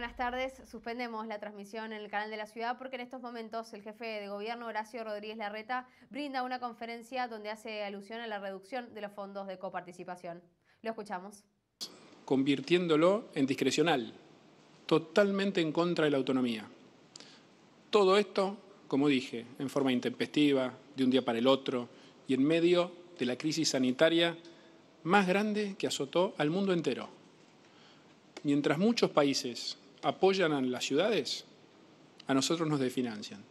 Buenas tardes. Suspendemos la transmisión en el canal de la ciudad porque en estos momentos el jefe de gobierno Horacio Rodríguez Larreta brinda una conferencia donde hace alusión a la reducción de los fondos de coparticipación. Lo escuchamos. Convirtiéndolo en discrecional, totalmente en contra de la autonomía. Todo esto, como dije, en forma intempestiva, de un día para el otro y en medio de la crisis sanitaria más grande que azotó al mundo entero mientras muchos países apoyan a las ciudades, a nosotros nos desfinancian.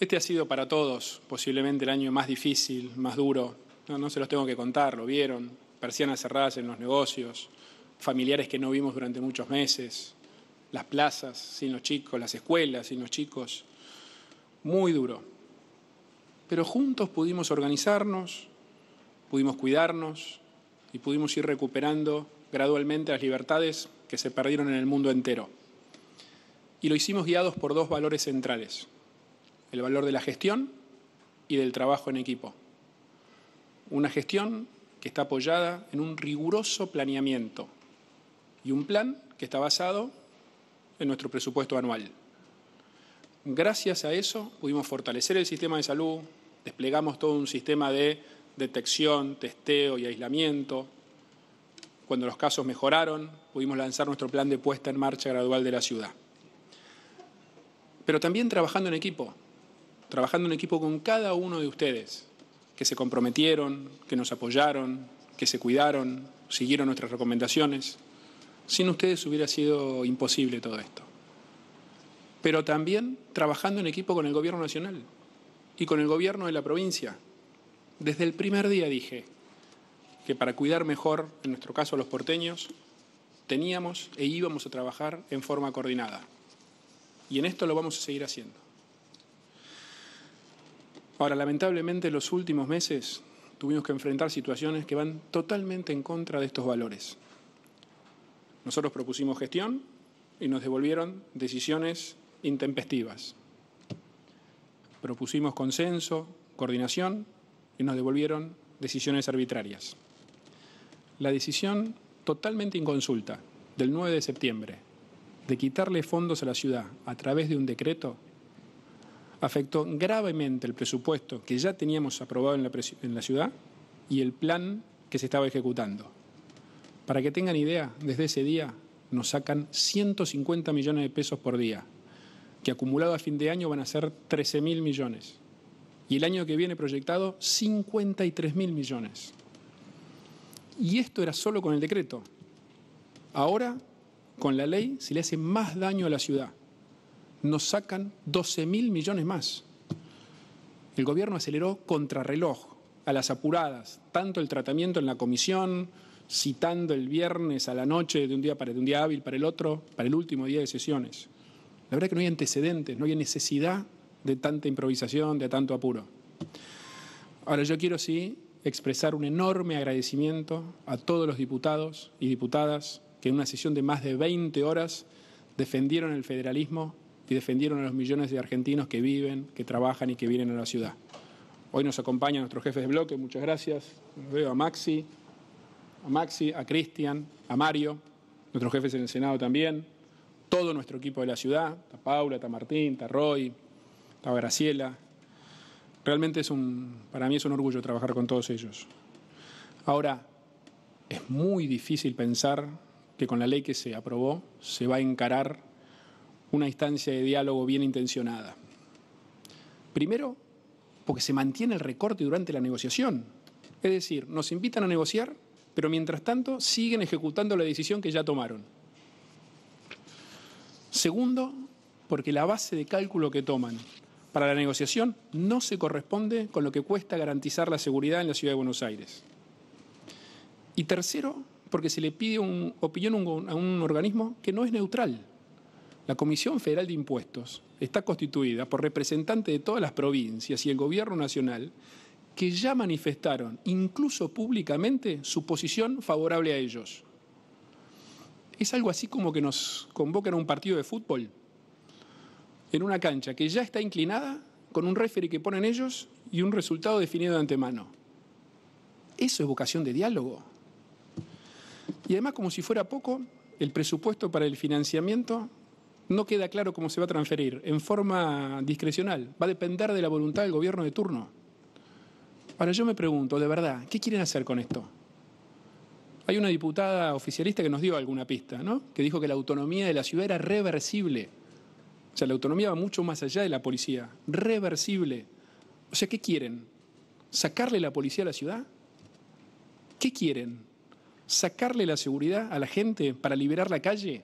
Este ha sido para todos posiblemente el año más difícil, más duro. No, no se los tengo que contar, lo vieron. Persianas cerradas en los negocios, familiares que no vimos durante muchos meses, las plazas sin los chicos, las escuelas sin los chicos. Muy duro. Pero juntos pudimos organizarnos, pudimos cuidarnos y pudimos ir recuperando gradualmente las libertades que se perdieron en el mundo entero. Y lo hicimos guiados por dos valores centrales, el valor de la gestión y del trabajo en equipo. Una gestión que está apoyada en un riguroso planeamiento y un plan que está basado en nuestro presupuesto anual. Gracias a eso pudimos fortalecer el sistema de salud, desplegamos todo un sistema de detección, testeo y aislamiento, cuando los casos mejoraron, pudimos lanzar nuestro plan de puesta en marcha gradual de la ciudad. Pero también trabajando en equipo, trabajando en equipo con cada uno de ustedes, que se comprometieron, que nos apoyaron, que se cuidaron, siguieron nuestras recomendaciones. Sin ustedes hubiera sido imposible todo esto. Pero también trabajando en equipo con el Gobierno Nacional y con el Gobierno de la provincia. Desde el primer día dije, que para cuidar mejor, en nuestro caso los porteños, teníamos e íbamos a trabajar en forma coordinada. Y en esto lo vamos a seguir haciendo. Ahora, lamentablemente, en los últimos meses tuvimos que enfrentar situaciones que van totalmente en contra de estos valores. Nosotros propusimos gestión y nos devolvieron decisiones intempestivas. Propusimos consenso, coordinación y nos devolvieron decisiones arbitrarias la decisión totalmente inconsulta del 9 de septiembre de quitarle fondos a la ciudad a través de un decreto afectó gravemente el presupuesto que ya teníamos aprobado en la, ciudad y el plan que se estaba ejecutando. Para que tengan idea, desde ese día nos sacan 150 millones de pesos por día, que acumulado a fin de año van a ser 13 mil millones. Y el año que viene proyectado, 53 mil millones. Y esto era solo con el decreto. Ahora, con la ley, se le hace más daño a la ciudad. Nos sacan 12 mil millones más. El gobierno aceleró contrarreloj, a las apuradas, tanto el tratamiento en la comisión, citando el viernes a la noche de un día para de un día hábil para el otro, para el último día de sesiones. La verdad que no hay antecedentes, no hay necesidad de tanta improvisación, de tanto apuro. Ahora yo quiero sí expresar un enorme agradecimiento a todos los diputados y diputadas que en una sesión de más de 20 horas defendieron el federalismo y defendieron a los millones de argentinos que viven, que trabajan y que vienen a la ciudad. Hoy nos acompaña nuestros jefes de bloque, muchas gracias. veo a Maxi, a Maxi, a Cristian, a Mario, nuestros jefes en el Senado también, todo nuestro equipo de la ciudad, a Paula, a Martín, a Roy, a Graciela, realmente es un, para mí es un orgullo trabajar con todos ellos. Ahora, es muy difícil pensar que con la ley que se aprobó se va a encarar una instancia de diálogo bien intencionada. Primero, porque se mantiene el recorte durante la negociación. Es decir, nos invitan a negociar, pero mientras tanto siguen ejecutando la decisión que ya tomaron. Segundo, porque la base de cálculo que toman para la negociación no se corresponde con lo que cuesta garantizar la seguridad en la ciudad de Buenos Aires. Y tercero, porque se le pide un, opinión a un organismo que no es neutral. La Comisión Federal de Impuestos está constituida por representantes de todas las provincias y el Gobierno Nacional que ya manifestaron, incluso públicamente, su posición favorable a ellos. Es algo así como que nos convocan a un partido de fútbol en una cancha que ya está inclinada, con un referee que ponen ellos y un resultado definido de antemano. Eso es vocación de diálogo. Y además, como si fuera poco, el presupuesto para el financiamiento no queda claro cómo se va a transferir, en forma discrecional. Va a depender de la voluntad del gobierno de turno. Ahora yo me pregunto, de verdad, ¿qué quieren hacer con esto? Hay una diputada oficialista que nos dio alguna pista, ¿no? Que dijo que la autonomía de la ciudad era reversible. O sea, la autonomía va mucho más allá de la policía, reversible. O sea, ¿qué quieren? ¿Sacarle la policía a la ciudad? ¿Qué quieren? ¿Sacarle la seguridad a la gente para liberar la calle?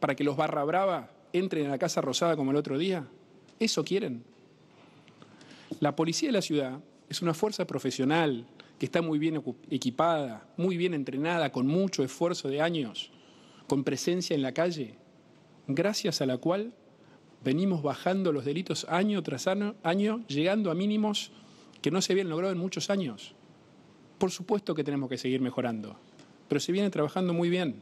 ¿Para que los barra brava entren en la Casa Rosada como el otro día? ¿Eso quieren? La policía de la ciudad es una fuerza profesional que está muy bien equipada, muy bien entrenada, con mucho esfuerzo de años, con presencia en la calle, gracias a la cual venimos bajando los delitos año tras año, llegando a mínimos que no se habían logrado en muchos años. Por supuesto que tenemos que seguir mejorando, pero se viene trabajando muy bien.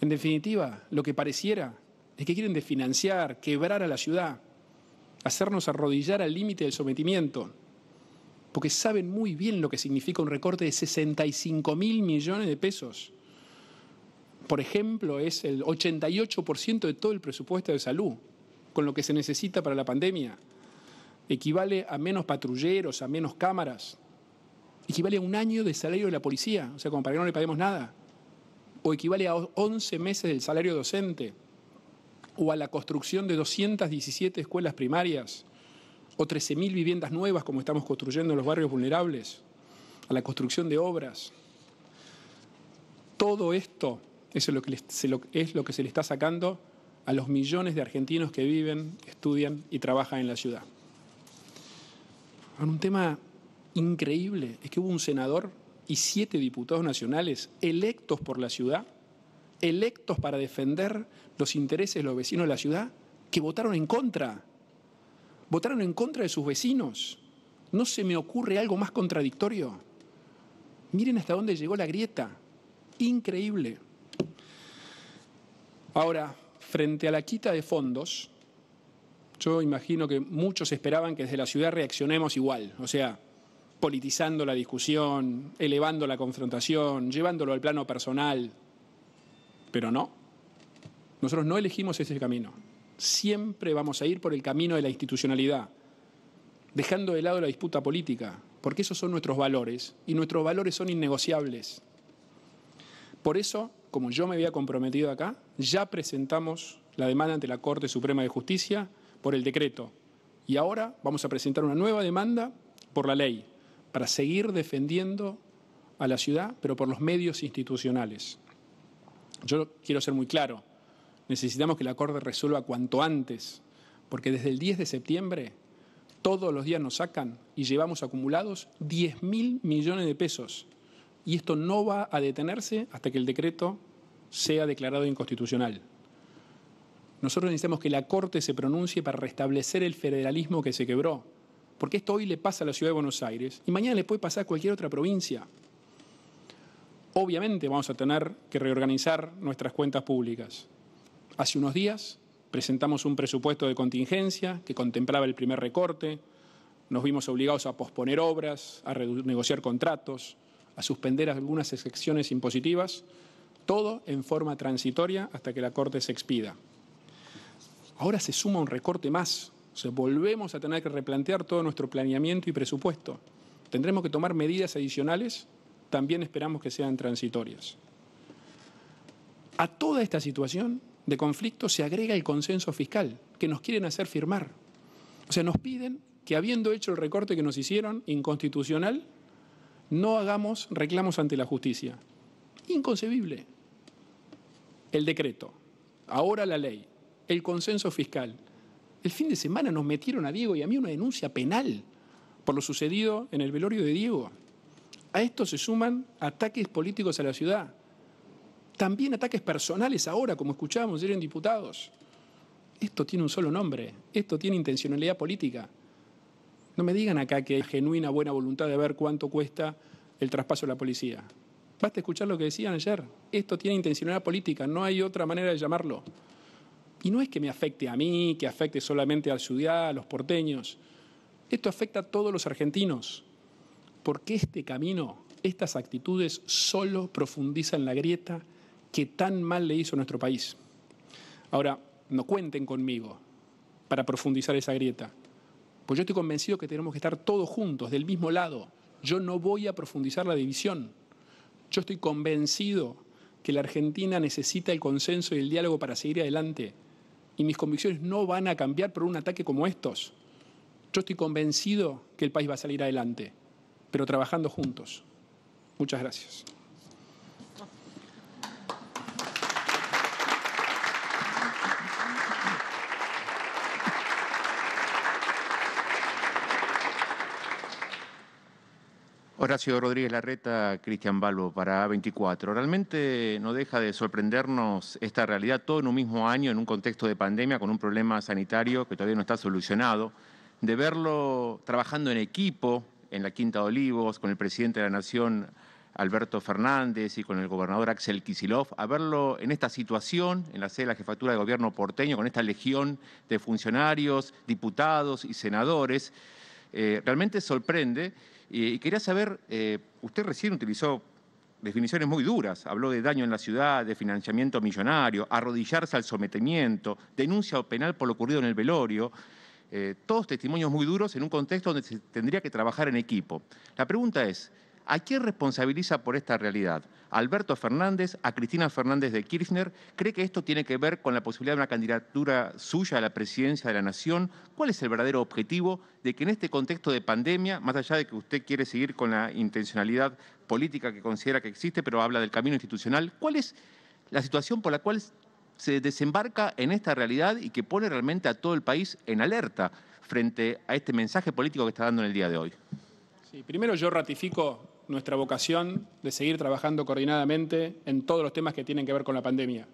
En definitiva, lo que pareciera es que quieren desfinanciar, quebrar a la ciudad, hacernos arrodillar al límite del sometimiento, porque saben muy bien lo que significa un recorte de 65 mil millones de pesos por ejemplo, es el 88% de todo el presupuesto de salud con lo que se necesita para la pandemia. Equivale a menos patrulleros, a menos cámaras. Equivale a un año de salario de la policía, o sea, como para que no le paguemos nada. O equivale a 11 meses del salario docente. O a la construcción de 217 escuelas primarias. O 13.000 viviendas nuevas como estamos construyendo en los barrios vulnerables. A la construcción de obras. Todo esto es lo que se le está sacando a los millones de argentinos que viven, estudian y trabajan en la ciudad. un tema increíble es que hubo un senador y siete diputados nacionales electos por la ciudad, electos para defender los intereses de los vecinos de la ciudad, que votaron en contra. Votaron en contra de sus vecinos. No se me ocurre algo más contradictorio. Miren hasta dónde llegó la grieta. Increíble. Ahora, frente a la quita de fondos, yo imagino que muchos esperaban que desde la ciudad reaccionemos igual, o sea, politizando la discusión, elevando la confrontación, llevándolo al plano personal, pero no. Nosotros no elegimos ese camino. Siempre vamos a ir por el camino de la institucionalidad, dejando de lado la disputa política, porque esos son nuestros valores y nuestros valores son innegociables. Por eso, como yo me había comprometido acá, ya presentamos la demanda ante la Corte Suprema de Justicia por el decreto y ahora vamos a presentar una nueva demanda por la ley para seguir defendiendo a la ciudad, pero por los medios institucionales. Yo quiero ser muy claro, necesitamos que la Corte resuelva cuanto antes, porque desde el 10 de septiembre todos los días nos sacan y llevamos acumulados 10 mil millones de pesos. Y esto no va a detenerse hasta que el decreto sea declarado inconstitucional. Nosotros necesitamos que la Corte se pronuncie para restablecer el federalismo que se quebró, porque esto hoy le pasa a la ciudad de Buenos Aires y mañana le puede pasar a cualquier otra provincia. Obviamente vamos a tener que reorganizar nuestras cuentas públicas. Hace unos días presentamos un presupuesto de contingencia que contemplaba el primer recorte, nos vimos obligados a posponer obras, a negociar contratos, a suspender algunas excepciones impositivas todo en forma transitoria hasta que la Corte se expida. Ahora se suma un recorte más, o volvemos a tener que replantear todo nuestro planeamiento y presupuesto. Tendremos que tomar medidas adicionales, también esperamos que sean transitorias. A toda esta situación de conflicto se agrega el consenso fiscal que nos quieren hacer firmar. O sea, nos piden que habiendo hecho el recorte que nos hicieron inconstitucional, no hagamos reclamos ante la justicia. Inconcebible. El decreto, ahora la ley, el consenso fiscal. El fin de semana nos metieron a Diego y a mí una denuncia penal por lo sucedido en el velorio de Diego. A esto se suman ataques políticos a la ciudad, también ataques personales ahora, como escuchábamos ayer en diputados. Esto tiene un solo nombre, esto tiene intencionalidad política. No me digan acá que hay genuina buena voluntad de ver cuánto cuesta el traspaso de la policía. Basta escuchar lo que decían ayer. Esto tiene intencionalidad política, no hay otra manera de llamarlo. Y no es que me afecte a mí, que afecte solamente al ciudad, a los porteños. Esto afecta a todos los argentinos. Porque este camino, estas actitudes solo profundizan la grieta que tan mal le hizo a nuestro país. Ahora, no cuenten conmigo para profundizar esa grieta. Pues yo estoy convencido que tenemos que estar todos juntos, del mismo lado. Yo no voy a profundizar la división. Yo estoy convencido que la Argentina necesita el consenso y el diálogo para seguir adelante. Y mis convicciones no van a cambiar por un ataque como estos. Yo estoy convencido que el país va a salir adelante, pero trabajando juntos. Muchas gracias. Horacio Rodríguez Larreta, Cristian Balbo para A24. Realmente no deja de sorprendernos esta realidad todo en un mismo año, en un contexto de pandemia, con un problema sanitario que todavía no está solucionado, de verlo trabajando en equipo en la Quinta de Olivos, con el presidente de la Nación, Alberto Fernández, y con el gobernador Axel Kisilov, a verlo en esta situación, en la sede de la jefatura de gobierno porteño, con esta legión de funcionarios, diputados y senadores, eh, realmente sorprende eh, y, quería saber, eh, usted recién utilizó definiciones muy duras, habló de daño en la ciudad, de financiamiento millonario, arrodillarse al sometimiento, denuncia penal por lo ocurrido en el velorio. Eh, todos testimonios muy duros en un contexto donde se tendría que trabajar en equipo. La pregunta es, ¿A quién responsabiliza por esta realidad? Alberto Fernández, a Cristina Fernández de Kirchner, cree que esto tiene que ver con la posibilidad de una candidatura suya a la presidencia de la Nación. ¿Cuál es el verdadero objetivo de que en este contexto de pandemia, más allá de que usted quiere seguir con la intencionalidad política que considera que existe, pero habla del camino institucional, cuál es la situación por la cual se desembarca en esta realidad y que pone realmente a todo el país en alerta frente a este mensaje político que está dando en el día de hoy? Sí, primero yo ratifico nuestra vocación de seguir trabajando coordinadamente en todos los temas que tienen que ver con la pandemia.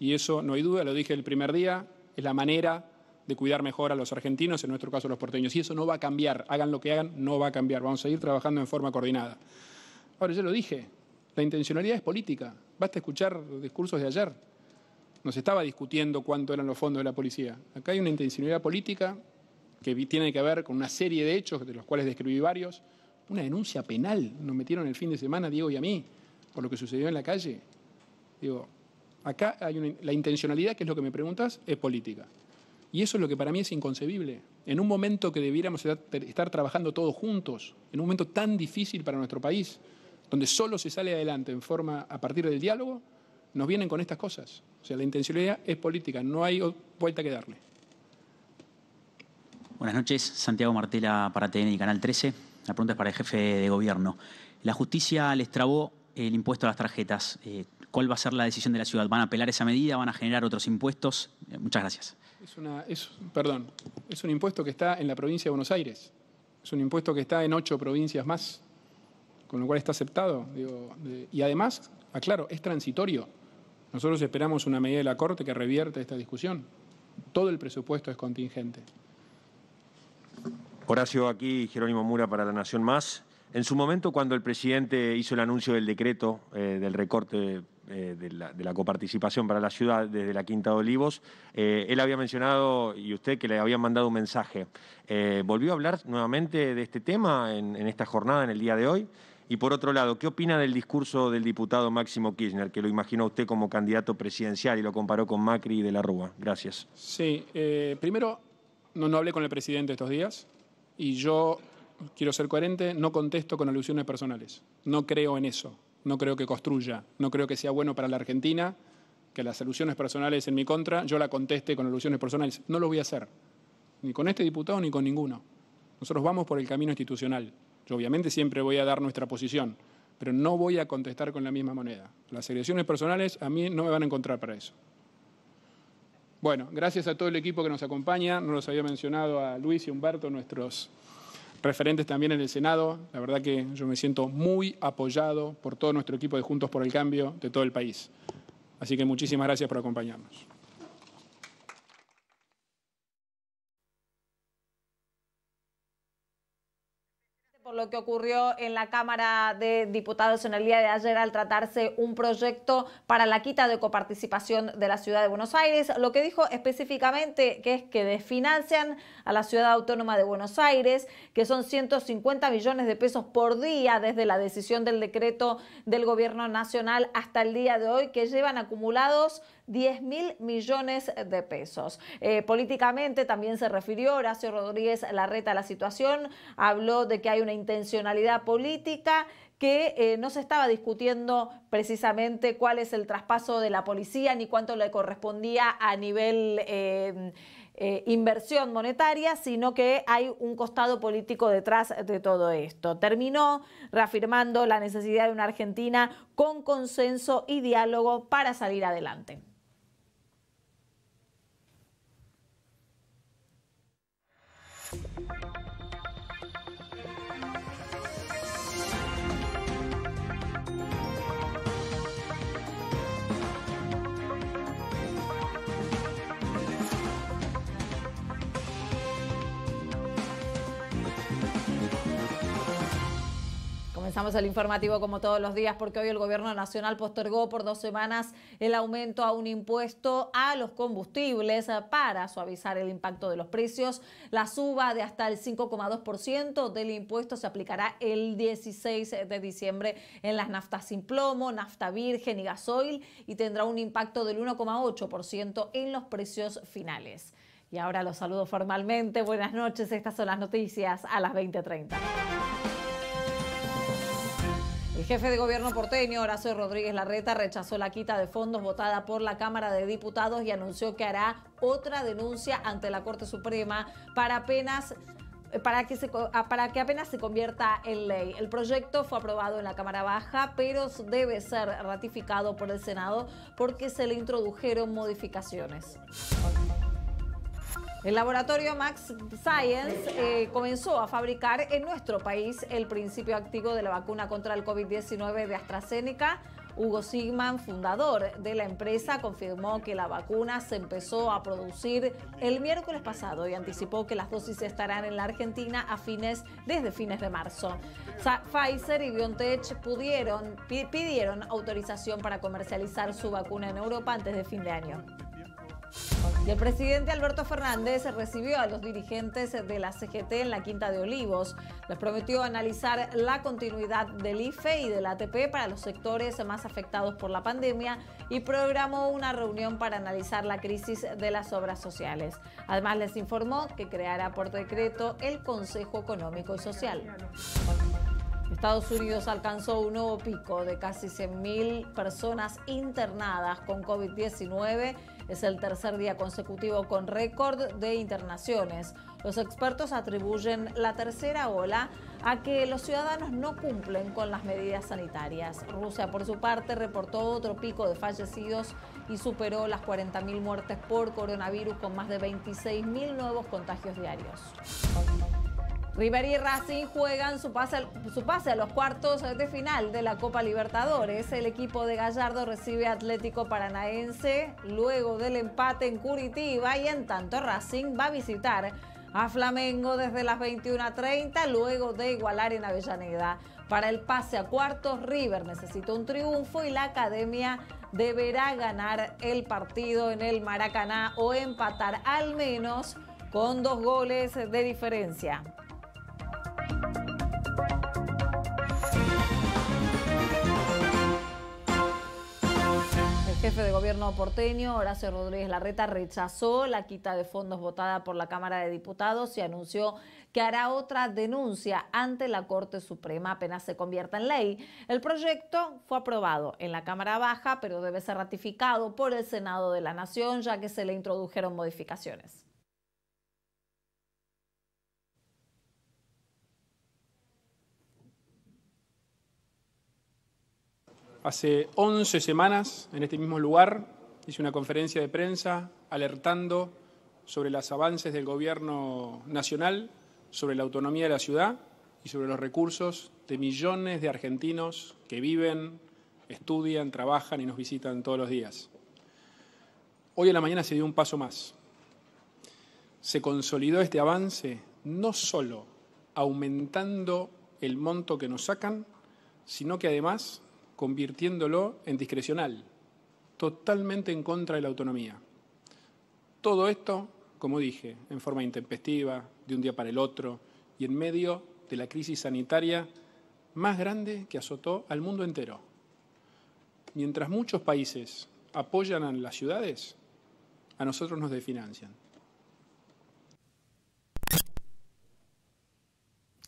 Y eso, no hay duda, lo dije el primer día, es la manera de cuidar mejor a los argentinos, en nuestro caso los porteños. Y eso no va a cambiar, hagan lo que hagan, no va a cambiar. Vamos a seguir trabajando en forma coordinada. Ahora, ya lo dije, la intencionalidad es política. Basta escuchar los discursos de ayer. Nos estaba discutiendo cuánto eran los fondos de la policía. Acá hay una intencionalidad política que tiene que ver con una serie de hechos, de los cuales describí varios, una denuncia penal nos metieron el fin de semana, Diego y a mí, por lo que sucedió en la calle. Digo, acá hay una, la intencionalidad, que es lo que me preguntas, es política. Y eso es lo que para mí es inconcebible. En un momento que debiéramos estar trabajando todos juntos, en un momento tan difícil para nuestro país, donde solo se sale adelante en forma a partir del diálogo, nos vienen con estas cosas. O sea, la intencionalidad es política, no hay vuelta que darle. Buenas noches, Santiago Martela para TN y Canal 13. La pregunta es para el jefe de gobierno. La justicia les trabó el impuesto a las tarjetas. Eh, ¿Cuál va a ser la decisión de la ciudad? ¿Van a apelar esa medida? ¿Van a generar otros impuestos? Eh, muchas gracias. Es, perdón, es un impuesto que está en la provincia de Buenos Aires. Es un impuesto que está en ocho provincias más, con lo cual está aceptado. y además, aclaro, es transitorio. Nosotros esperamos una medida de la Corte que revierta esta discusión. Todo el presupuesto es contingente. Horacio aquí, Jerónimo Mura para La Nación Más. En su momento, cuando el presidente hizo el anuncio del decreto eh, del recorte eh, de, la, coparticipación para la ciudad desde la Quinta de Olivos, eh, él había mencionado y usted que le habían mandado un mensaje. ¿Volvió a hablar nuevamente de este tema en, esta jornada, en el día de hoy? Y por otro lado, ¿qué opina del discurso del diputado Máximo Kirchner, que lo imaginó usted como candidato presidencial y lo comparó con Macri y de la Rúa? Gracias. Sí, primero, no, no hablé con el presidente estos días y yo quiero ser coherente, no contesto con alusiones personales. No creo en eso, no creo que construya, no creo que sea bueno para la Argentina que las alusiones personales en mi contra yo la conteste con alusiones personales. No lo voy a hacer, ni con este diputado ni con ninguno. Nosotros vamos por el camino institucional. Yo obviamente siempre voy a dar nuestra posición, pero no voy a contestar con la misma moneda. Las agresiones personales a mí no me van a encontrar para eso. Bueno, gracias a todo el equipo que nos acompaña. No los había mencionado a Luis y Humberto, nuestros referentes también en el Senado. La verdad que yo me siento muy apoyado por todo nuestro equipo de Juntos por el Cambio de todo el país. Así que muchísimas gracias por acompañarnos. lo que ocurrió en la Cámara de Diputados en el día de ayer al tratarse un proyecto para la quita de coparticipación de la ciudad de Buenos Aires. Lo que dijo específicamente que es que desfinancian a la ciudad autónoma de Buenos Aires, que son 150 millones de pesos por día desde la decisión del decreto del gobierno nacional hasta el día de hoy, que llevan acumulados 10 mil millones de pesos. Eh, políticamente también se refirió Horacio Rodríguez Larreta a la situación, habló de que hay una intencionalidad política que eh, no se estaba discutiendo precisamente cuál es el traspaso de la policía ni cuánto le correspondía a nivel... Eh, inversión monetaria, sino que hay un costado político detrás de todo esto. Terminó reafirmando la necesidad de una Argentina con consenso y diálogo para salir adelante. Comenzamos el informativo como todos los días porque hoy el gobierno nacional postergó por dos semanas el aumento a un impuesto a los combustibles para suavizar el impacto de los precios. La suba de hasta el 5,2% del impuesto se aplicará el 16 de diciembre en las naftas sin plomo, nafta virgen y gasoil y tendrá un impacto del 1,8% en los precios finales. Y ahora los saludo formalmente. Buenas noches, estas son las noticias a las 20:30. El jefe de gobierno porteño, Horacio Rodríguez Larreta, rechazó la quita de fondos votada por la Cámara de Diputados y anunció que hará otra denuncia ante la Corte Suprema para apenas eh, para que, ah, para que apenas se convierta en ley. El proyecto fue aprobado en la Cámara Baja, pero debe ser ratificado por el Senado porque se le introdujeron modificaciones. El laboratorio Max Science eh, comenzó a fabricar en nuestro país el principio activo de la vacuna contra el COVID-19 de AstraZeneca. Hugo Sigman, fundador de la empresa, confirmó que la vacuna se empezó a producir el miércoles pasado y anticipó que las dosis estarán en la Argentina a fines desde fines de marzo. Pfizer y BioNTech pudieron, pidieron autorización para comercializar su vacuna en Europa antes de fin de año. Y el presidente Alberto Fernández recibió a los dirigentes de la CGT en la Quinta de Olivos. Les prometió analizar la continuidad del IFE y del ATP para los sectores más afectados por la pandemia y programó una reunión para analizar la crisis de las obras sociales. Además, les informó que creará por decreto el Consejo Económico y Social. Estados Unidos alcanzó un nuevo pico de casi 100.000 personas internadas con COVID-19 es el tercer día consecutivo con récord de internaciones. Los expertos atribuyen la tercera ola a que los ciudadanos no cumplen con las medidas sanitarias. Rusia, por su parte, reportó otro pico de fallecidos y superó las 40.000 muertes por coronavirus con más de 26.000 nuevos contagios diarios. River y Racing juegan su pase, a los cuartos de final de la Copa Libertadores. El equipo de Gallardo recibe Atlético Paranaense luego del empate en Curitiba y en tanto Racing va a visitar a Flamengo desde las 21.30 luego de igualar en Avellaneda. Para el pase a cuartos, River necesita un triunfo y la academia deberá ganar el partido en el Maracaná o empatar al menos con dos goles de diferencia. jefe de gobierno porteño, Horacio Rodríguez Larreta, rechazó la quita de fondos votada por la Cámara de Diputados y anunció que hará otra denuncia ante la Corte Suprema apenas se convierta en ley. El proyecto fue aprobado en la Cámara Baja, pero debe ser ratificado por el Senado de la Nación, ya que se le introdujeron modificaciones. Hace 11 semanas, en este mismo lugar, hice una conferencia de prensa alertando sobre los avances del Gobierno Nacional, sobre la autonomía de la ciudad y sobre los recursos de millones de argentinos que viven, estudian, trabajan y nos visitan todos los días. Hoy en la mañana se dio un paso más. Se consolidó este avance no solo aumentando el monto que nos sacan, sino que además convirtiéndolo en discrecional, totalmente en contra de la autonomía. Todo esto, como dije, en forma intempestiva, de un día para el otro y en medio de la crisis sanitaria más grande que azotó al mundo entero. Mientras muchos países apoyan a las ciudades, a nosotros nos desfinancian.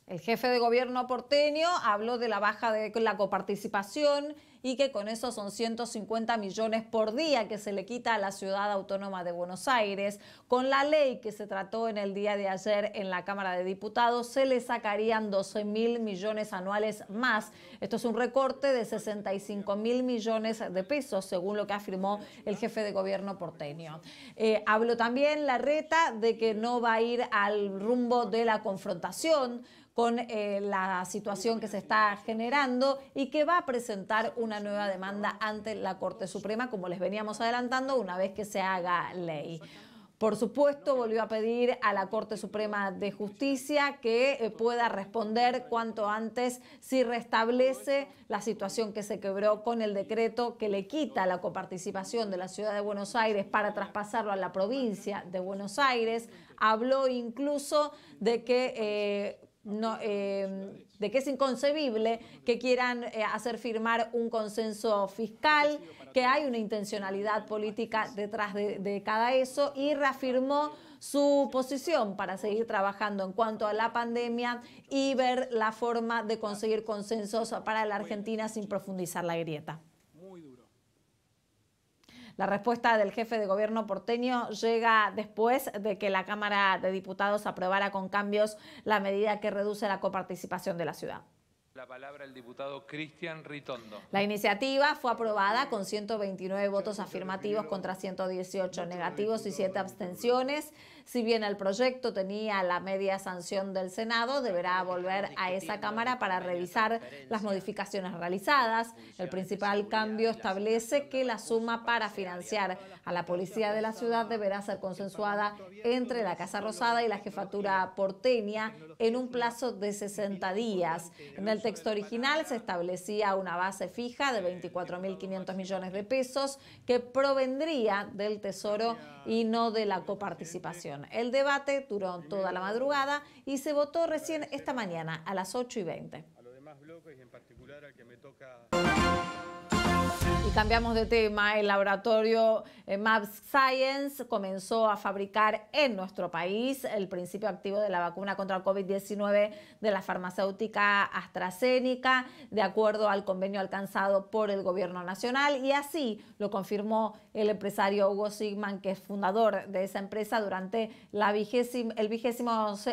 El jefe de gobierno porteño habló de la baja de la coparticipación y que con eso son 150 millones por día que se le quita a la ciudad autónoma de Buenos Aires. Con la ley que se trató en el día de ayer en la Cámara de Diputados, se le sacarían 12 mil millones anuales más. Esto es un recorte de 65 mil millones de pesos, según lo que afirmó el jefe de gobierno porteño. Eh, habló también la reta de que no va a ir al rumbo de la confrontación con eh, la situación que se está generando y que va a presentar una nueva demanda ante la Corte Suprema, como les veníamos adelantando, una vez que se haga ley. Por supuesto, volvió a pedir a la Corte Suprema de Justicia que eh, pueda responder cuanto antes si restablece la situación que se quebró con el decreto que le quita la coparticipación de la ciudad de Buenos Aires para traspasarlo a la provincia de Buenos Aires. Habló incluso de que eh, no, em, de que es inconcebible que quieran eh, hacer firmar un consenso fiscal, que hay una intencionalidad política detrás de, de cada eso y reafirmó su posición para seguir trabajando en cuanto a la pandemia y ver la forma de conseguir consensos para la Argentina sin profundizar la grieta. La respuesta del jefe de gobierno porteño llega después de que la Cámara de Diputados aprobara con cambios la medida que reduce la coparticipación de la ciudad. La palabra el diputado Cristian Ritondo. La iniciativa fue aprobada con 129 votos afirmativos contra 118 negativos y 7 abstenciones. Si bien el proyecto tenía la media sanción del Senado, deberá volver a esa Cámara para revisar las modificaciones realizadas. El principal cambio establece que la suma para financiar a la policía de la ciudad deberá ser consensuada entre la Casa Rosada y la jefatura porteña en un plazo de 60 días. En el texto original se establecía una base fija de 24.500 eh, millones de pesos que provendría del Tesoro y no de la coparticipación. El debate duró toda la madrugada y se votó recién este esta mañana a las 8 y 20. A los demás bloques en particular al que me toca... Y cambiamos de tema. El laboratorio eh, MAPS Science comenzó a fabricar en nuestro país el principio activo de la vacuna contra el COVID-19 de la farmacéutica AstraZeneca, de acuerdo al convenio alcanzado por el Gobierno Nacional. Y así lo confirmó el empresario Hugo Sigman, que es fundador de esa empresa, durante la vigésima,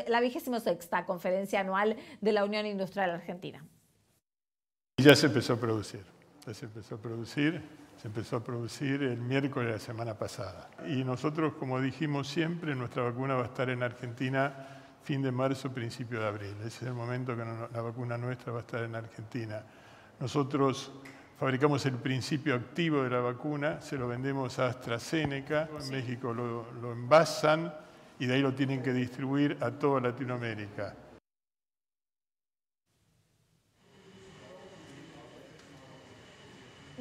la sexta conferencia anual de la Unión Industrial Argentina. Y ya se empezó a producir se empezó a producir, se empezó a producir el miércoles de la semana pasada. Y nosotros, como dijimos siempre, nuestra vacuna va a estar en Argentina fin de marzo, principio de abril. Ese es el momento que la vacuna nuestra va a estar en Argentina. Nosotros fabricamos el principio activo de la vacuna, se lo vendemos a AstraZeneca, en México lo, lo envasan y de ahí lo tienen que distribuir a toda Latinoamérica.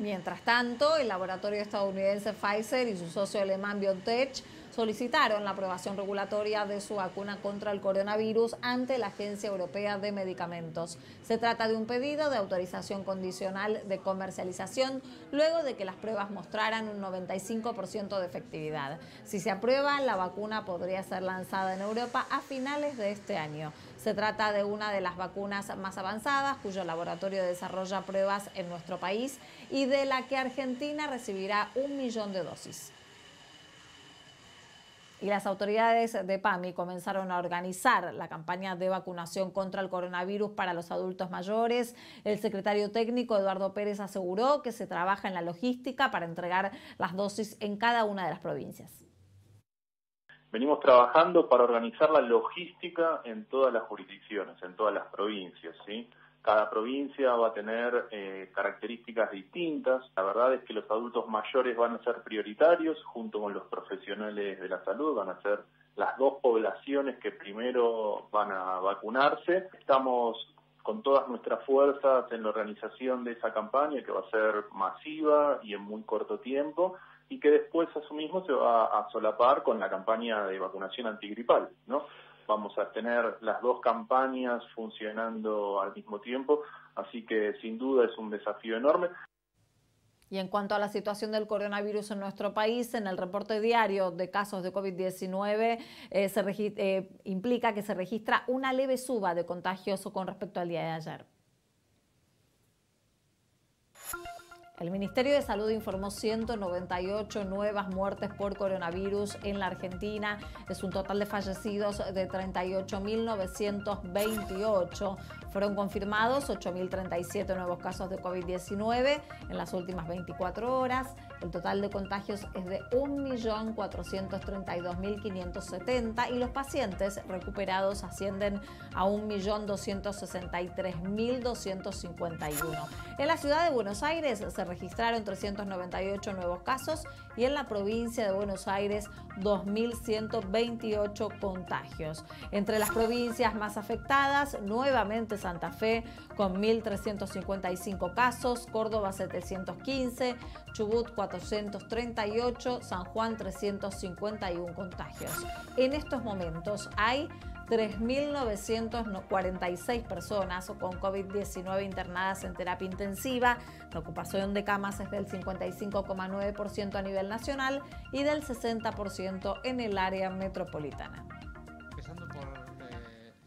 Mientras tanto, el laboratorio estadounidense Pfizer y su socio alemán BioNTech solicitaron la aprobación regulatoria de su vacuna contra el coronavirus ante la Agencia Europea de Medicamentos. Se trata de un pedido de autorización condicional de comercialización luego de que las pruebas mostraran un 95% de efectividad. Si se aprueba, la vacuna podría ser lanzada en Europa a finales de este año. Se trata de una de las vacunas más avanzadas cuyo laboratorio desarrolla pruebas en nuestro país y de la que Argentina recibirá un millón de dosis. Y las autoridades de PAMI comenzaron a organizar la campaña de vacunación contra el coronavirus para los adultos mayores. El secretario técnico Eduardo Pérez aseguró que se trabaja en la logística para entregar las dosis en cada una de las provincias venimos trabajando para organizar la logística en todas las jurisdicciones, en todas las provincias, Cada provincia va a tener eh, características distintas. La verdad es que los adultos mayores van a ser prioritarios junto con los profesionales de la salud, van a ser las dos poblaciones que primero van a vacunarse. Estamos con todas nuestras fuerzas en la organización de esa campaña que va a ser masiva y en muy corto tiempo y que después a su mismo se va a solapar con la campaña de vacunación antigripal, ¿no? Vamos a tener las dos campañas funcionando al mismo tiempo, así que sin duda es un desafío enorme. Y en cuanto a la situación del coronavirus en nuestro país, en el reporte diario de casos de COVID-19 eh, se eh, implica que se registra una leve suba de contagios con respecto al día de ayer. El Ministerio de Salud informó 198 nuevas muertes por coronavirus en la Argentina. Es un total de fallecidos de 38.928. Fueron confirmados 8.037 nuevos casos de COVID-19 en las últimas 24 horas. El total de contagios es de 1.432.570 y los pacientes recuperados ascienden a 1.263.251. En la ciudad de Buenos Aires se registraron 398 nuevos casos y en la provincia de Buenos Aires 2.128 contagios. Entre las provincias más afectadas, nuevamente Santa Fe con 1.355 casos, Córdoba 715, Chubut 438, San Juan 351 contagios. En estos momentos hay 3.946 personas con COVID-19 internadas en terapia intensiva. La ocupación de camas es del 55,9% a nivel nacional y del 60% en el área metropolitana.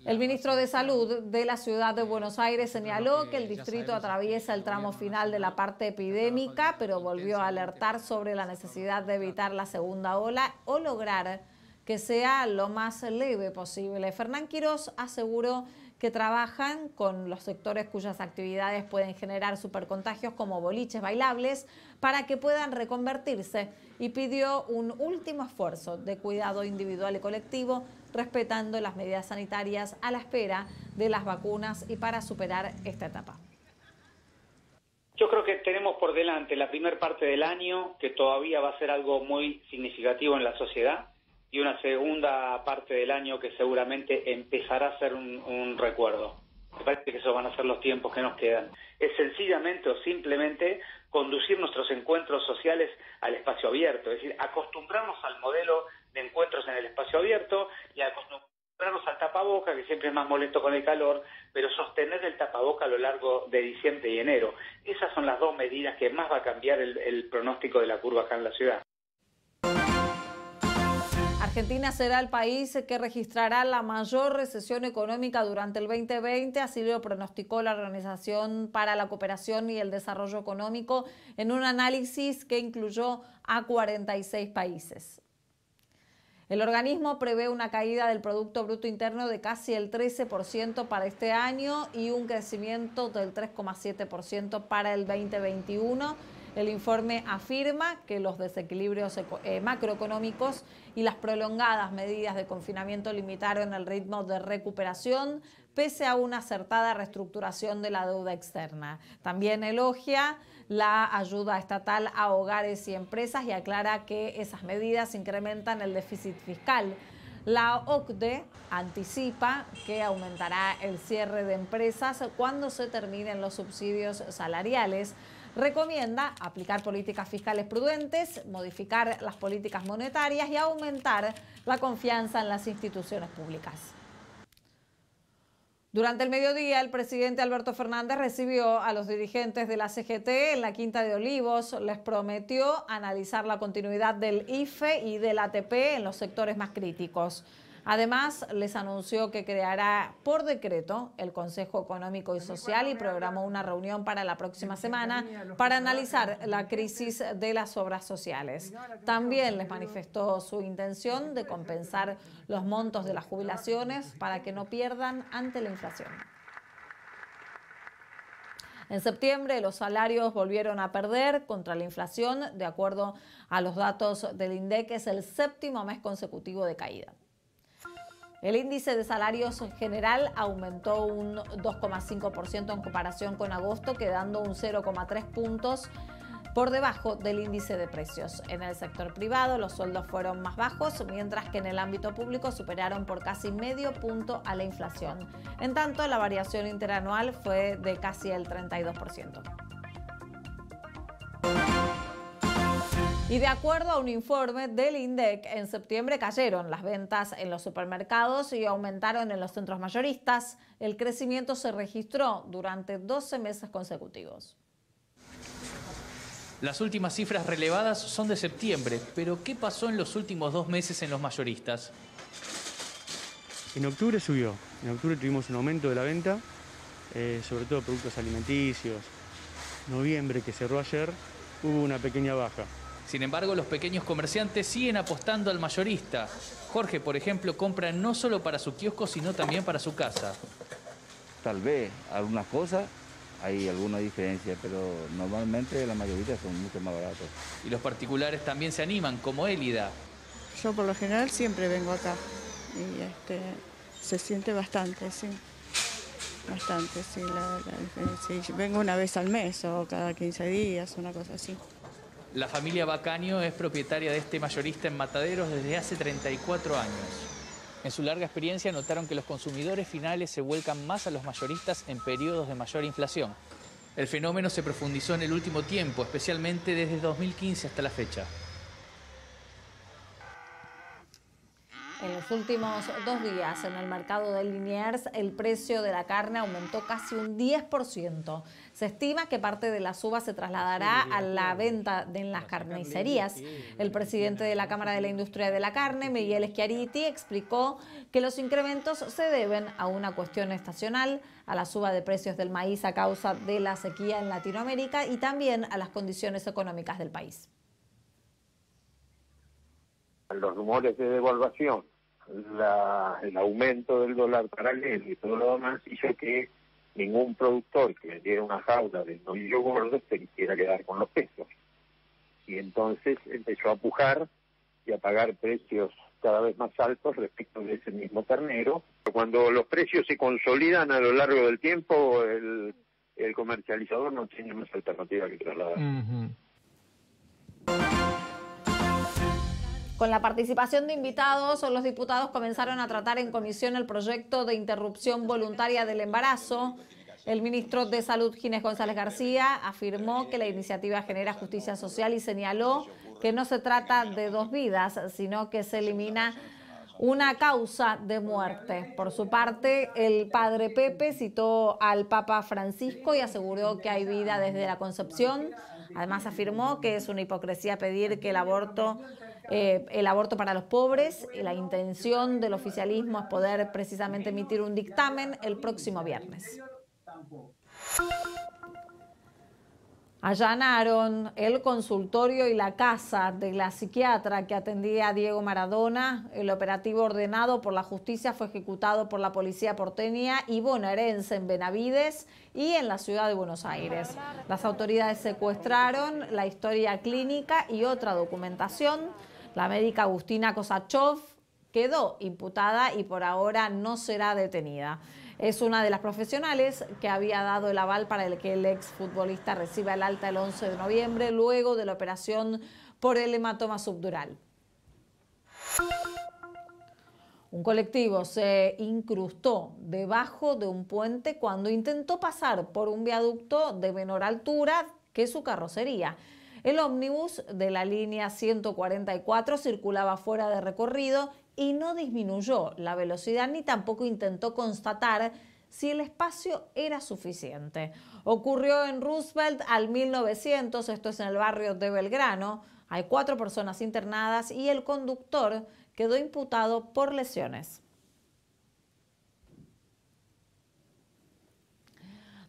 El ministro de Salud de la ciudad de Buenos Aires señaló que el distrito atraviesa el tramo final de la parte epidémica, pero volvió a alertar sobre la necesidad de evitar la segunda ola o lograr que sea lo más leve posible. Fernán Quiroz aseguró que trabajan con los sectores cuyas actividades pueden generar supercontagios como boliches bailables para que puedan reconvertirse y pidió un último esfuerzo de cuidado individual y colectivo respetando las medidas sanitarias a la espera de las vacunas y para superar esta etapa. Yo creo que tenemos por delante la primera parte del año, que todavía va a ser algo muy significativo en la sociedad, y una segunda parte del año que seguramente empezará a ser un, recuerdo. Me parece que esos van a ser los tiempos que nos quedan. Es sencillamente o simplemente conducir nuestros encuentros sociales al espacio abierto, es decir, acostumbrarnos al modelo de encuentros en el espacio abierto y acostumbrarnos al tapaboca, que siempre es más molesto con el calor, pero sostener el tapaboca a lo largo de diciembre y enero. Esas son las dos medidas que más va a cambiar el, el pronóstico de la curva acá en la ciudad. Argentina será el país que registrará la mayor recesión económica durante el 2020, así lo pronosticó la Organización para la Cooperación y el Desarrollo Económico en un análisis que incluyó a 46 países. El organismo prevé una caída del Producto Bruto Interno de casi el 13% para este año y un crecimiento del 3,7% para el 2021. El informe afirma que los desequilibrios eh, macroeconómicos y las prolongadas medidas de confinamiento limitaron el ritmo de recuperación pese a una acertada reestructuración de la deuda externa. También elogia la ayuda estatal a hogares y empresas y aclara que esas medidas incrementan el déficit fiscal. La OCDE anticipa que aumentará el cierre de empresas cuando se terminen los subsidios salariales. Recomienda aplicar políticas fiscales prudentes, modificar las políticas monetarias y aumentar la confianza en las instituciones públicas. Durante el mediodía, el presidente Alberto Fernández recibió a los dirigentes de la CGT en la Quinta de Olivos. Les prometió analizar la continuidad del IFE y del ATP en los sectores más críticos. Además, les anunció que creará por decreto el Consejo Económico y Social y programó una reunión para la próxima semana para analizar la crisis de las obras sociales. También les manifestó su intención de compensar los montos de las jubilaciones para que no pierdan ante la inflación. En septiembre los salarios volvieron a perder contra la inflación, de acuerdo a los datos del INDEC, es el séptimo mes consecutivo de caída. El índice de salarios en general aumentó un 2,5% en comparación con agosto, quedando un 0,3 puntos por debajo del índice de precios. En el sector privado los sueldos fueron más bajos, mientras que en el ámbito público superaron por casi medio punto a la inflación. En tanto, la variación interanual fue de casi el 32%. Y de acuerdo a un informe del INDEC, en septiembre cayeron las ventas en los supermercados y aumentaron en los centros mayoristas. El crecimiento se registró durante 12 meses consecutivos. Las últimas cifras relevadas son de septiembre, pero ¿qué pasó en los últimos dos meses en los mayoristas? En octubre subió, en octubre tuvimos un aumento de la venta, eh, sobre todo productos alimenticios. Noviembre, que cerró ayer, hubo una pequeña baja. Sin embargo, los pequeños comerciantes siguen apostando al mayorista. Jorge, por ejemplo, compra no solo para su kiosco, sino también para su casa. Tal vez algunas cosas hay alguna diferencia, pero normalmente la mayoría son mucho más baratos. Y los particulares también se animan, como Elida. Yo por lo general siempre vengo acá y este, se siente bastante, sí. Bastante, sí, la diferencia. Vengo una vez al mes o cada 15 días, una cosa así. La familia Bacaño es propietaria de este mayorista en Mataderos desde hace 34 años. En su larga experiencia notaron que los consumidores finales se vuelcan más a los mayoristas en periodos de mayor inflación. El fenómeno se profundizó en el último tiempo, especialmente desde 2015 hasta la fecha. últimos dos días en el mercado de Liniers el precio de la carne aumentó casi un 10%. Se estima que parte de la suba se trasladará a la venta de, en las carnicerías. El presidente de la Cámara de la Industria de la Carne, Miguel Esquiariti, explicó que los incrementos se deben a una cuestión estacional, a la suba de precios del maíz a causa de la sequía en Latinoamérica y también a las condiciones económicas del país los rumores de devaluación la, el aumento del dólar paralelo y todo lo demás hizo que ningún productor que vendiera una jaula de novillo gordo se quisiera quedar con los pesos. Y entonces empezó a pujar y a pagar precios cada vez más altos respecto de ese mismo ternero. Cuando los precios se consolidan a lo largo del tiempo, el, comercializador no tiene más alternativa que trasladar. Con la participación de invitados, los diputados comenzaron a tratar en comisión el proyecto de interrupción voluntaria del embarazo. El ministro de Salud, Ginés González García, afirmó que la iniciativa genera justicia social y señaló que no se trata de dos vidas, sino que se elimina una causa de muerte. Por su parte, el padre Pepe citó al Papa Francisco y aseguró que hay vida desde la concepción. Además afirmó que es una hipocresía pedir que el aborto eh, el aborto para los pobres. La intención del oficialismo es poder precisamente emitir un dictamen el próximo viernes. Allanaron el consultorio y la casa de la psiquiatra que atendía a Diego Maradona. El operativo ordenado por la justicia fue ejecutado por la policía porteña y bonaerense en Benavides y en la ciudad de Buenos Aires. Las autoridades secuestraron la historia clínica y otra documentación. La médica Agustina Kosachov quedó imputada y por ahora no será detenida. Es una de las profesionales que había dado el aval para el que el exfutbolista reciba el alta el 11 de noviembre luego de la operación por el hematoma subdural. Un colectivo se incrustó debajo de un puente cuando intentó pasar por un viaducto de menor altura que su carrocería. El ómnibus de la línea 144 circulaba fuera de recorrido y no disminuyó la velocidad ni tampoco intentó constatar si el espacio era suficiente. Ocurrió en Roosevelt al 1900, esto es en el barrio de Belgrano. Hay cuatro personas internadas y el conductor quedó imputado por lesiones.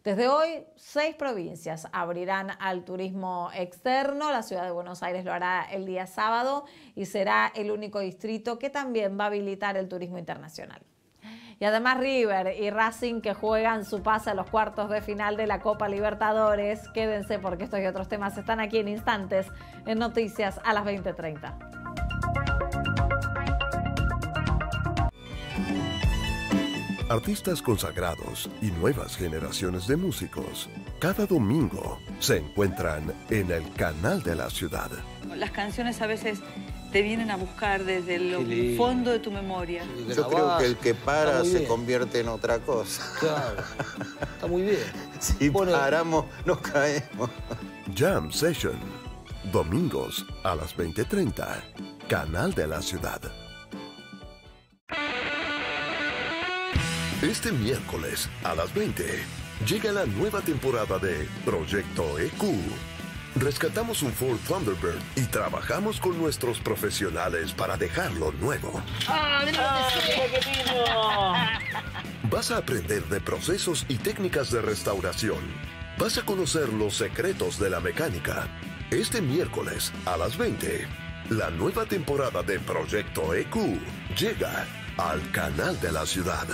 Desde hoy, seis provincias abrirán al turismo externo. La ciudad de Buenos Aires lo hará el día sábado y será el único distrito que también va a habilitar el turismo internacional. Y además River y Racing que juegan su pase a los cuartos de final de la Copa Libertadores. Quédense porque estos y otros temas están aquí en instantes en Noticias a las 20:30. artistas consagrados y nuevas generaciones de músicos, cada domingo se encuentran en el canal de la ciudad. Las canciones a veces te vienen a buscar desde el fondo de tu memoria. Yo creo que el que para se convierte en otra cosa. Claro, está muy bien. Si paramos, nos caemos. Jam Session, domingos a las 20.30, canal de la ciudad. Este miércoles a las 20 llega la nueva temporada de Proyecto EQ. Rescatamos un Ford Thunderbird y trabajamos con nuestros profesionales para dejarlo nuevo. Vas a aprender de procesos y técnicas de restauración. Vas a conocer los secretos de la mecánica. Este miércoles a las 20, la nueva temporada de Proyecto EQ llega al canal de la ciudad.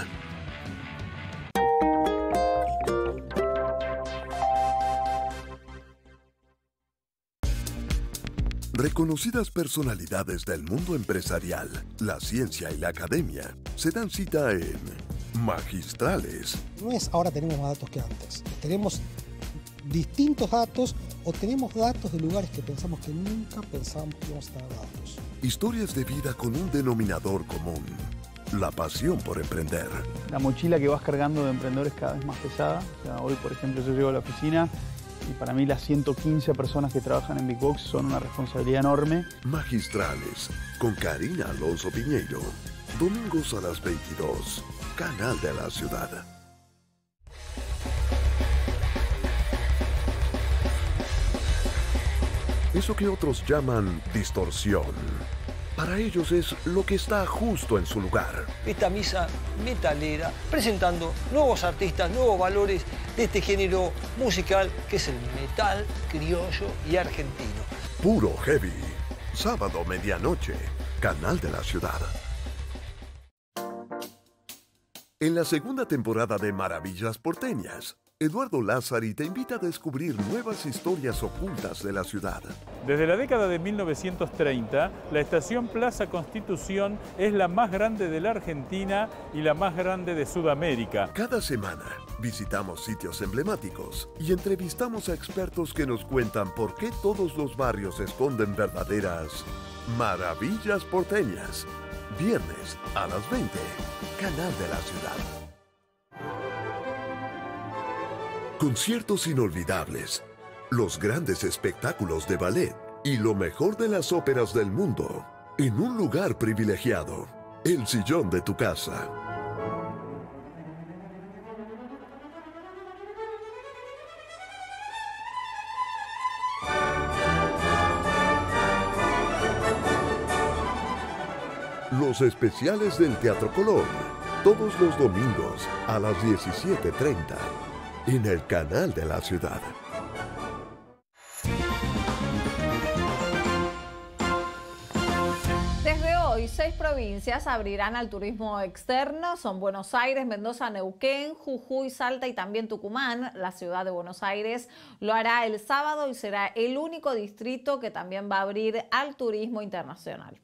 Reconocidas personalidades del mundo empresarial, la ciencia y la academia se dan cita en Magistrales. No es ahora tenemos más datos que antes, tenemos distintos datos o tenemos datos de lugares que pensamos que nunca pensamos que íbamos a tener datos. Historias de vida con un denominador común, la pasión por emprender. La mochila que vas cargando de emprendedores cada vez más pesada. hoy, por ejemplo, yo llego a la oficina y para mí las 115 personas que trabajan en Big Box son una responsabilidad enorme. Magistrales, con Karina Alonso Piñeiro, domingos a las 22, Canal de la Ciudad. Eso que otros llaman distorsión para ellos es lo que está justo en su lugar. Esta misa metalera presentando nuevos artistas, nuevos valores de este género musical que es el metal criollo y argentino. Puro Heavy, sábado medianoche, Canal de la Ciudad. En la segunda temporada de Maravillas Porteñas, Eduardo Lázari te invita a descubrir nuevas historias ocultas de la ciudad. Desde la década de 1930, la estación Plaza Constitución es la más grande de la Argentina y la más grande de Sudamérica. Cada semana visitamos sitios emblemáticos y entrevistamos a expertos que nos cuentan por qué todos los barrios esconden verdaderas maravillas porteñas. Viernes a las 20, Canal de la Ciudad. conciertos inolvidables, los grandes espectáculos de ballet y lo mejor de las óperas del mundo en un lugar privilegiado, el sillón de tu casa. Los especiales del Teatro Colón, todos los domingos a las 17.30 en el canal de la ciudad. Desde hoy, seis provincias abrirán al turismo externo. Son Buenos Aires, Mendoza, Neuquén, Jujuy, Salta y también Tucumán. La ciudad de Buenos Aires lo hará el sábado y será el único distrito que también va a abrir al turismo internacional.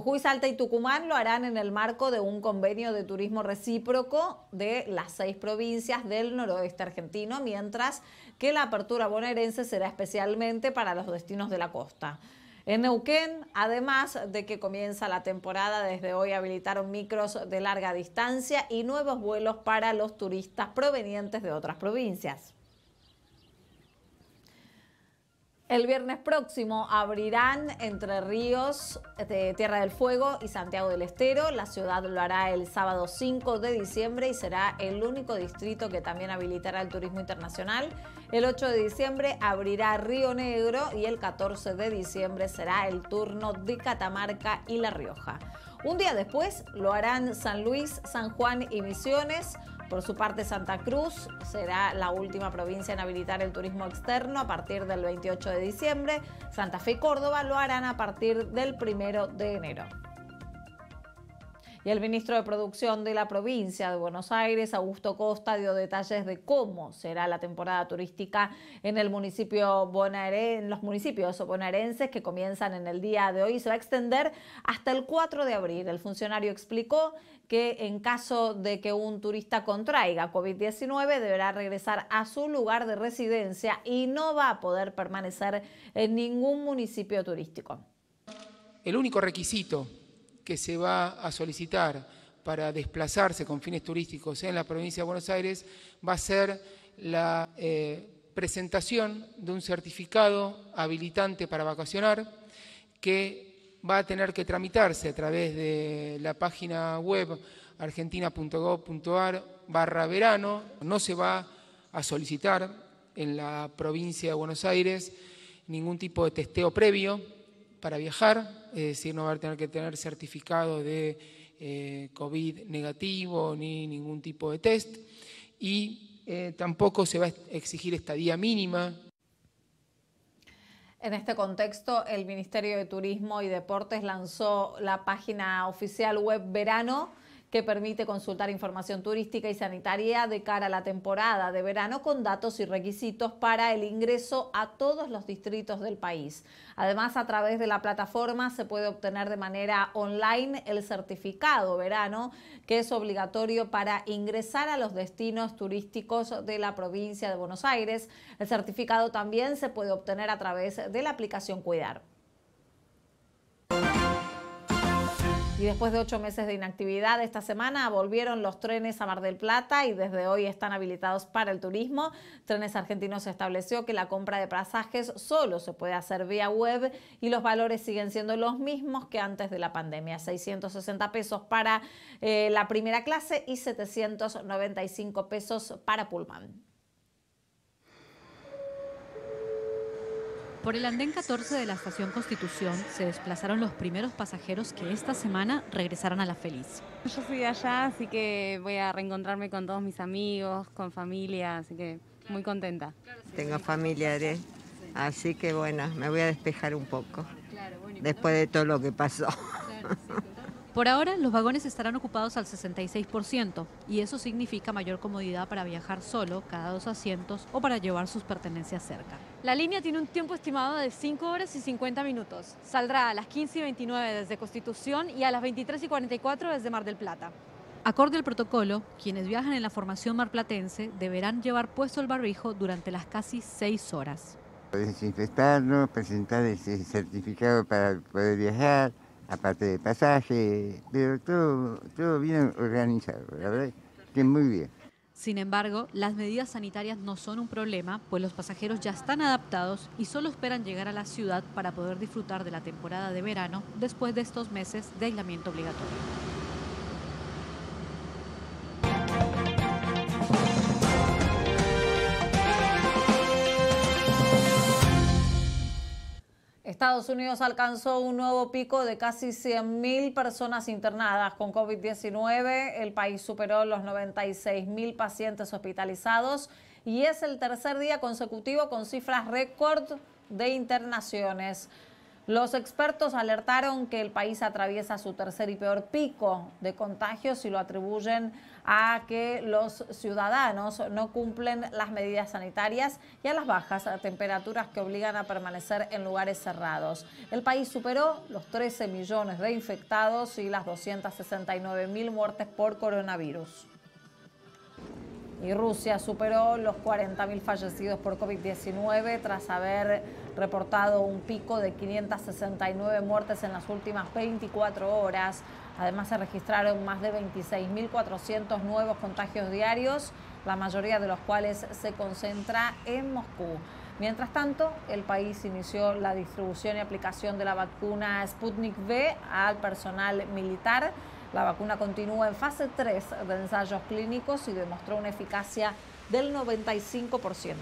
Jujuy, Salta y Tucumán lo harán en el marco de un convenio de turismo recíproco de las seis provincias del noroeste argentino, mientras que la apertura bonaerense será especialmente para los destinos de la costa. En Neuquén, además de que comienza la temporada, desde hoy habilitaron micros de larga distancia y nuevos vuelos para los turistas provenientes de otras provincias. El viernes próximo abrirán Entre Ríos, eh, Tierra del Fuego y Santiago del Estero. La ciudad lo hará el sábado 5 de diciembre y será el único distrito que también habilitará el turismo internacional. El 8 de diciembre abrirá Río Negro y el 14 de diciembre será el turno de Catamarca y La Rioja. Un día después lo harán San Luis, San Juan y Misiones. Por su parte, Santa Cruz será la última provincia en habilitar el turismo externo a partir del 28 de diciembre. Santa Fe y Córdoba lo harán a partir del 1 de enero. Y el ministro de Producción de la provincia de Buenos Aires, Augusto Costa, dio detalles de cómo será la temporada turística en el municipio bonaerense, los municipios bonaerenses que comienzan en el día de hoy y se va a extender hasta el 4 de abril. El funcionario explicó que en caso de que un turista contraiga COVID-19 deberá regresar a su lugar de residencia y no va a poder permanecer en ningún municipio turístico. El único requisito que se va a solicitar para desplazarse con fines turísticos en la provincia de Buenos Aires va a ser la eh, presentación de un certificado habilitante para vacacionar que va a tener que tramitarse a través de la página web argentina.gov.ar barra verano. No se va a solicitar en la provincia de Buenos Aires ningún tipo de testeo previo para viajar, es decir, no va a tener que tener certificado de eh, COVID negativo ni ningún tipo de test y eh, tampoco se va a exigir estadía mínima. En este contexto, el Ministerio de Turismo y Deportes lanzó la página oficial web Verano que permite consultar información turística y sanitaria de cara a la temporada de verano con datos y requisitos para el ingreso a todos los distritos del país. Además, a través de la plataforma se puede obtener de manera online el certificado verano que es obligatorio para ingresar a los destinos turísticos de la provincia de Buenos Aires. El certificado también se puede obtener a través de la aplicación Cuidar. Y después de ocho meses de inactividad, esta semana volvieron los trenes a Mar del Plata y desde hoy están habilitados para el turismo. Trenes Argentinos estableció que la compra de pasajes solo se puede hacer vía web y los valores siguen siendo los mismos que antes de la pandemia. 660 pesos para eh, la primera clase y 795 pesos para Pullman. Por el andén 14 de la estación Constitución se desplazaron los primeros pasajeros que esta semana regresaron a La Feliz. Yo soy de allá, así que voy a reencontrarme con todos mis amigos, con familia, así que muy contenta. Tengo familiares, así que bueno, me voy a despejar un poco después de todo lo que pasó. Por ahora, los vagones estarán ocupados al 66% y eso significa mayor comodidad para viajar solo, cada dos asientos o para llevar sus pertenencias cerca. La línea tiene un tiempo estimado de 5 horas y 50 minutos. Saldrá a las 15 y 29 desde Constitución y a las 23 y 44 desde Mar del Plata. Acorde al protocolo, quienes viajan en la formación marplatense deberán llevar puesto el barbijo durante las casi 6 horas. Desinfectarnos, presentar el certificado para poder viajar, aparte de pasaje, pero todo, bien organizado, verdad que muy bien. Sin embargo, las medidas sanitarias no son un problema, pues los pasajeros ya están adaptados y solo esperan llegar a la ciudad para poder disfrutar de la temporada de verano después de estos meses de aislamiento obligatorio. Estados Unidos alcanzó un nuevo pico de casi 100.000 personas internadas con COVID-19. El país superó los 96.000 pacientes hospitalizados y es el tercer día consecutivo con cifras récord de internaciones. Los expertos alertaron que el país atraviesa su tercer y peor pico de contagios y lo atribuyen a que los ciudadanos no cumplen las medidas sanitarias y a las bajas temperaturas que obligan a permanecer en lugares cerrados. El país superó los 13 millones de infectados y las 269 mil muertes por coronavirus. Y Rusia superó los 40.000 fallecidos por COVID-19 tras haber reportado un pico de 569 muertes en las últimas 24 horas. Además, se registraron más de 26.400 nuevos contagios diarios, la mayoría de los cuales se concentra en Moscú. Mientras tanto, el país inició la distribución y aplicación de la vacuna Sputnik V al personal militar. La vacuna continúa en fase 3 de ensayos clínicos y demostró una eficacia del 95%.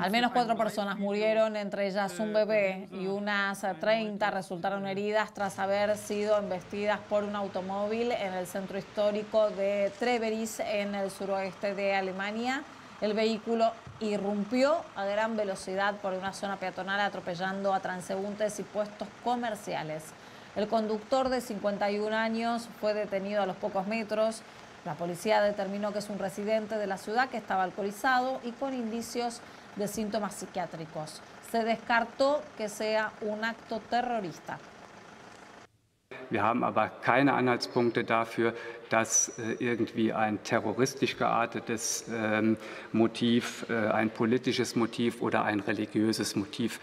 Al menos cuatro personas murieron, entre ellas un eh, bebé, eh, y unas 30 eh, resultaron heridas tras haber sido embestidas por un automóvil en el centro histórico de Treveris, en el suroeste de Alemania. El vehículo irrumpió a gran velocidad por una zona peatonal atropellando a transeúntes y puestos comerciales. El conductor de 51 años fue detenido a los pocos metros la policía determinó que es un residente de la ciudad que estaba alcoholizado y con indicios de síntomas psiquiátricos. Se descartó que sea un acto terrorista. Wir haben aber keine Anhaltspunkte dafür, dass äh, irgendwie ein terroristisch geartetes ähm, Motiv, äh, ein politisches Motiv oder ein religiöses Motiv.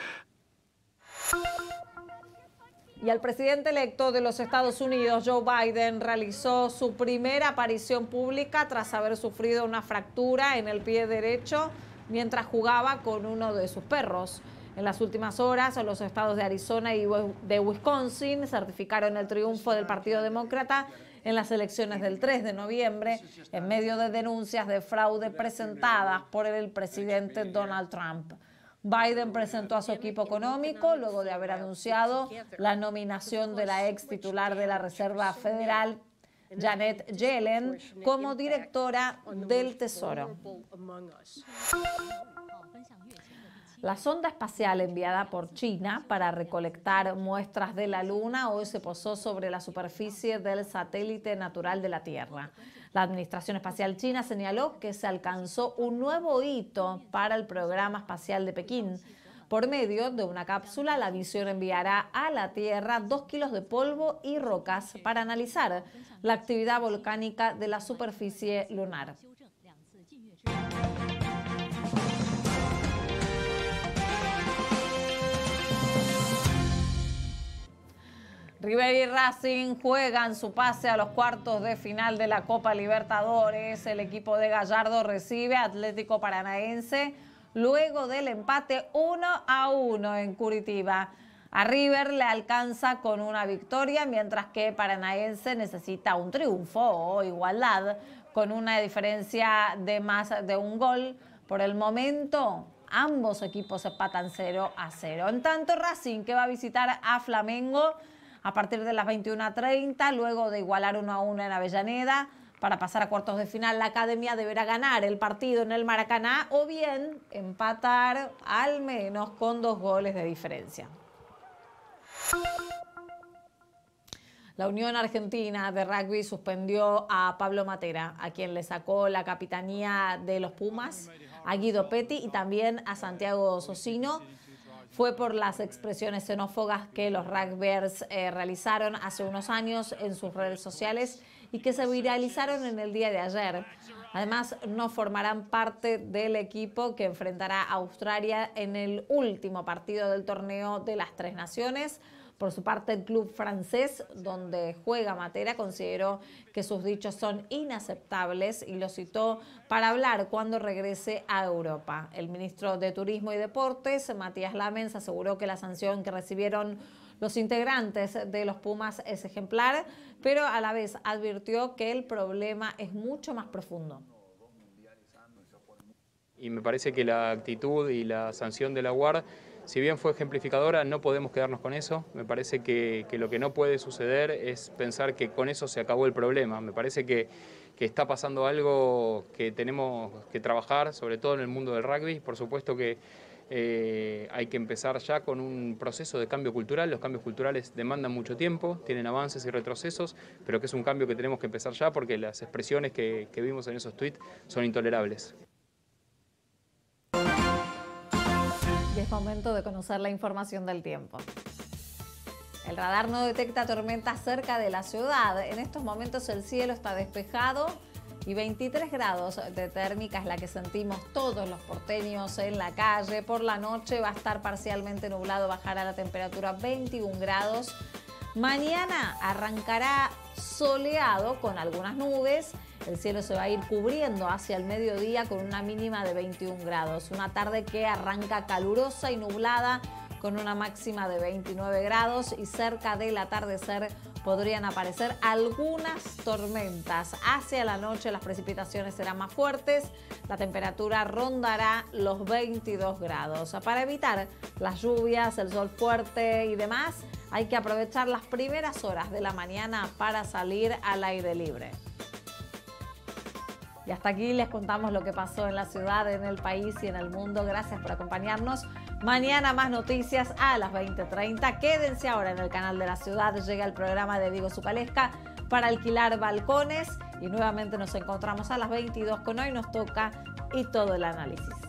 Y el presidente electo de los Estados Unidos, Joe Biden, realizó su primera aparición pública tras haber sufrido una fractura en el pie derecho mientras jugaba con uno de sus perros. En las últimas horas, los estados de Arizona y de Wisconsin certificaron el triunfo del Partido Demócrata en las elecciones del 3 de noviembre en medio de denuncias de fraude presentadas por el presidente Donald Trump. Biden presentó a su equipo económico luego de haber anunciado la nominación de la ex titular de la Reserva Federal, Janet Yellen, como directora del Tesoro. La sonda espacial enviada por China para recolectar muestras de la Luna hoy se posó sobre la superficie del satélite natural de la Tierra. La Administración Espacial China señaló que se alcanzó un nuevo hito para el programa espacial de Pekín. Por medio de una cápsula, la visión enviará a la Tierra dos kilos de polvo y rocas para analizar la actividad volcánica de la superficie lunar. River y Racing juegan su pase a los cuartos de final de la Copa Libertadores. El equipo de Gallardo recibe a Atlético Paranaense luego del empate 1 a 1 en Curitiba. A River le alcanza con una victoria, mientras que Paranaense necesita un triunfo o igualdad con una diferencia de más de un gol. Por el momento, ambos equipos empatan 0 a 0. En tanto, Racing, que va a visitar a Flamengo, a partir de las 21.30, luego de igualar 1 a 1 en Avellaneda. Para pasar a cuartos de final, la academia deberá ganar el partido en el Maracaná o bien empatar al menos con dos goles de diferencia. La Unión Argentina de Rugby suspendió a Pablo Matera, a quien le sacó la capitanía de los Pumas, a Guido Petti y también a Santiago Sosino fue por las expresiones xenófobas que los Rag Bears eh, realizaron hace unos años en sus redes sociales y que se viralizaron en el día de ayer. Además, no formarán parte del equipo que enfrentará a Australia en el último partido del torneo de las Tres Naciones. Por su parte, el club francés donde juega Matera consideró que sus dichos son inaceptables y lo citó para hablar cuando regrese a Europa. El ministro de Turismo y Deportes, Matías Lamens, aseguró que la sanción que recibieron los integrantes de los Pumas es ejemplar, pero a la vez advirtió que el problema es mucho más profundo. Y me parece que la actitud y la sanción de la guardia si bien fue ejemplificadora, no podemos quedarnos con eso. Me parece que, lo que no puede suceder es pensar que con eso se acabó el problema. Me parece que, está pasando algo que tenemos que trabajar, sobre todo en el mundo del rugby. Por supuesto que eh, hay que empezar ya con un proceso de cambio cultural. Los cambios culturales demandan mucho tiempo, tienen avances y retrocesos, pero que es un cambio que tenemos que empezar ya porque las expresiones que vimos en esos tweets son intolerables. Y es momento de conocer la información del tiempo. El radar no detecta tormentas cerca de la ciudad. En estos momentos el cielo está despejado y 23 grados de térmica es la que sentimos todos los porteños en la calle. Por la noche va a estar parcialmente nublado, bajará la temperatura 21 grados. Mañana arrancará soleado con algunas nubes. El cielo se va a ir cubriendo hacia el mediodía con una mínima de 21 grados. Una tarde que arranca calurosa y nublada con una máxima de 29 grados y cerca del atardecer podrían aparecer algunas tormentas. Hacia la noche las precipitaciones serán más fuertes, la temperatura rondará los 22 grados. Para evitar las lluvias, el sol fuerte y demás, hay que aprovechar las primeras horas de la mañana para salir al aire libre. Y hasta aquí les contamos lo que pasó en la ciudad, en el país y en el mundo. Gracias por acompañarnos. Mañana más noticias a las 20.30. Quédense ahora en el canal de la ciudad. Llega el programa de Diego Zucalesca para alquilar balcones. Y nuevamente nos encontramos a las 22 con Hoy nos toca y todo el análisis.